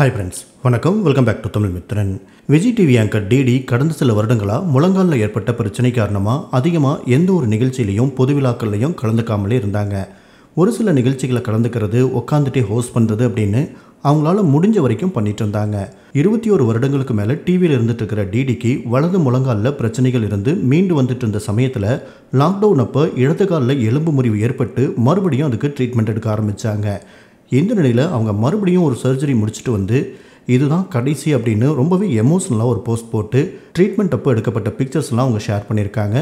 hi friends வணக்கம் welcome back to Tamil Mithran Vijay TV anchor DD கடந்த சில வருடங்களாக முழங்காலில் ஏற்பட்ட பிரச்சனை காரணமாக அதிகமாக எந்த ஒரு நிகழ்ச்சியிலையும் பொது விழாக்கள்லையும் கலந்துக்காமலே இருந்தாங்க ஒரு சில நிகழ்ச்சிகளை கலந்துக்கிறது உட்காந்துட்டே ஹோஸ்ட் பண்ணுறது அப்படின்னு அவங்களால முடிஞ்ச வரைக்கும் பண்ணிட்டு இருந்தாங்க இருபத்தி ஒரு வருடங்களுக்கு மேலே டிவியில் இருந்துட்டு இருக்கிற டிடிக்கு வலது முழங்காலில் பிரச்சனைகள் இருந்து மீண்டு வந்துட்டு இருந்த சமயத்தில் லாக்டவுன் அப்போ இடது காலில் எலும்பு முறிவு ஏற்பட்டு மறுபடியும் அதுக்கு ட்ரீட்மெண்ட் எடுக்க ஆரம்பித்தாங்க இந்த நிலையில் அவங்க மறுபடியும் ஒரு சர்ஜரி முடிச்சுட்டு வந்து இதுதான் கடைசி அப்படின்னு ரொம்பவே எமோஷ்னலாக ஒரு போஸ்ட் போட்டு ட்ரீட்மெண்ட் அப்போ எடுக்கப்பட்ட பிக்சர்ஸ்லாம் அவங்க ஷேர் பண்ணியிருக்காங்க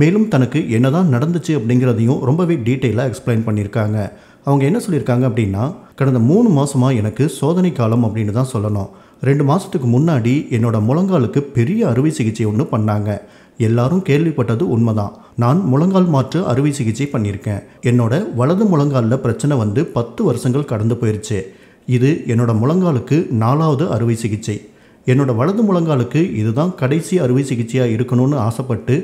மேலும் தனக்கு என்னதான் நடந்துச்சு அப்படிங்கிறதையும் ரொம்பவே டீட்டெயிலாக எக்ஸ்பிளைன் பண்ணியிருக்காங்க அவங்க என்ன சொல்லியிருக்காங்க அப்படின்னா கடந்த மூணு மாதமாக எனக்கு சோதனை காலம் அப்படின்னு தான் சொல்லணும் ரெண்டு மாதத்துக்கு முன்னாடி என்னோடய முழங்காலுக்கு பெரிய அறுவை சிகிச்சை ஒன்று பண்ணாங்க எல்லாரும் கேள்விப்பட்டது உண்மைதான் நான் முழங்கால் மாற்று அறுவை சிகிச்சை பண்ணியிருக்கேன் என்னோட வலது முழங்காலில் பிரச்சனை வந்து பத்து வருஷங்கள் கடந்து போயிடுச்சு இது என்னோட முழங்காலுக்கு நாலாவது அறுவை சிகிச்சை என்னோட வலது முழங்காலுக்கு இதுதான் கடைசி அறுவை சிகிச்சையாக இருக்கணும்னு ஆசைப்பட்டு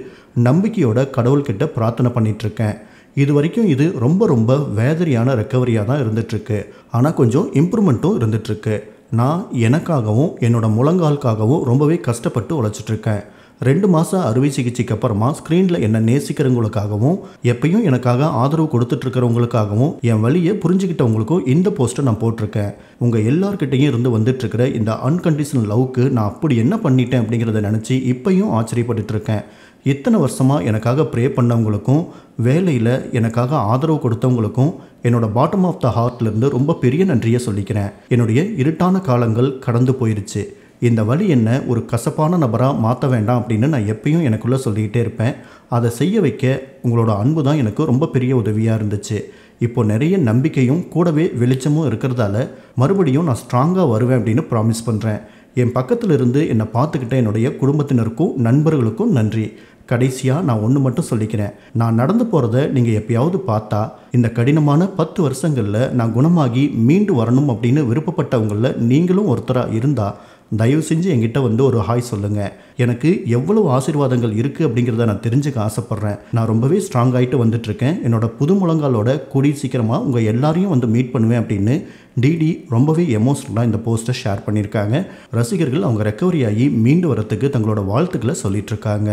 நம்பிக்கையோட கடவுள்கிட்ட பிரார்த்தனை பண்ணிகிட்ருக்கேன் இது வரைக்கும் இது ரொம்ப ரொம்ப வேதரியான ரெக்கவரியாக தான் இருந்துகிட்ருக்கு ஆனால் கொஞ்சம் இம்ப்ரூவ்மெண்ட்டும் இருந்துகிட்ருக்கு நான் எனக்காகவும் என்னோடய முழங்கால்காகவும் ரொம்பவே கஷ்டப்பட்டு உழைச்சிட்ருக்கேன் ரெண்டு மாதம் அறுவை சிகிச்சைக்கு அப்புறமா ஸ்க்ரீனில் என்னை நேசிக்கிறவங்களுக்காகவும் எப்பையும் எனக்காக ஆதரவு கொடுத்துட்ருக்கிறவங்களுக்காகவும் என் வழியை புரிஞ்சுக்கிட்டவங்களுக்கும் இந்த போஸ்ட்டை நான் போட்டிருக்கேன் உங்கள் எல்லார்கிட்டையும் இருந்து வந்துட்டுருக்கிற இந்த அன்கண்டிஷனல் லவ்க்கு நான் அப்படி என்ன பண்ணிட்டேன் அப்படிங்கிறத நினச்சி இப்பையும் ஆச்சரியப்பட்டுட்ருக்கேன் இத்தனை வருஷமாக எனக்காக ப்ரே பண்ணவங்களுக்கும் வேலையில் எனக்காக ஆதரவு கொடுத்தவங்களுக்கும் என்னோடய பாட்டம் ஆஃப் த ஹார்ட்லேருந்து ரொம்ப பெரிய நன்றியை சொல்லிக்கிறேன் என்னுடைய இருட்டான காலங்கள் கடந்து போயிடுச்சு இந்த வழி என்ன ஒரு கசப்பான நபராக மாற்ற வேண்டாம் அப்படின்னு நான் எப்பயும் எனக்குள்ளே சொல்லிக்கிட்டே இருப்பேன் அதை செய்ய வைக்க உங்களோட அன்பு தான் எனக்கு ரொம்ப பெரிய உதவியாக இருந்துச்சு இப்போ நிறைய நம்பிக்கையும் கூடவே வெளிச்சமும் இருக்கிறதால மறுபடியும் நான் ஸ்ட்ராங்காக வருவேன் அப்படின்னு ப்ராமிஸ் பண்ணுறேன் என் பக்கத்தில் இருந்து என்னை பார்த்துக்கிட்ட என்னுடைய குடும்பத்தினருக்கும் நண்பர்களுக்கும் நன்றி கடைசியாக நான் ஒன்று மட்டும் சொல்லிக்கிறேன் நான் நடந்து போகிறத நீங்கள் எப்பயாவது பார்த்தா இந்த கடினமான பத்து வருஷங்களில் நான் குணமாகி மீண்டு வரணும் அப்படின்னு விருப்பப்பட்டவங்களில் நீங்களும் ஒருத்தராக இருந்தால் தயவு செஞ்சு என்கிட்ட வந்து ஒரு ஹாய் சொல்லுங்கள் எனக்கு எவ்வளவு ஆசீர்வாதங்கள் இருக்குது அப்படிங்கிறத நான் தெரிஞ்சுக்க ஆசைப்பட்றேன் நான் ரொம்பவே ஸ்ட்ராங் ஆகிட்டு இருக்கேன் என்னோட புது முழங்காலோட கூடி சீக்கிரமாக உங்கள் எல்லாரையும் வந்து மீட் பண்ணுவேன் அப்படின்னு டிடி ரொம்பவே எமோஷ்னலாக இந்த போஸ்ட்டை ஷேர் பண்ணியிருக்காங்க ரசிகர்கள் அவங்க ரெக்கவரி ஆகி மீண்டு வரத்துக்கு தங்களோட வாழ்த்துக்களை சொல்லிட்டு இருக்காங்க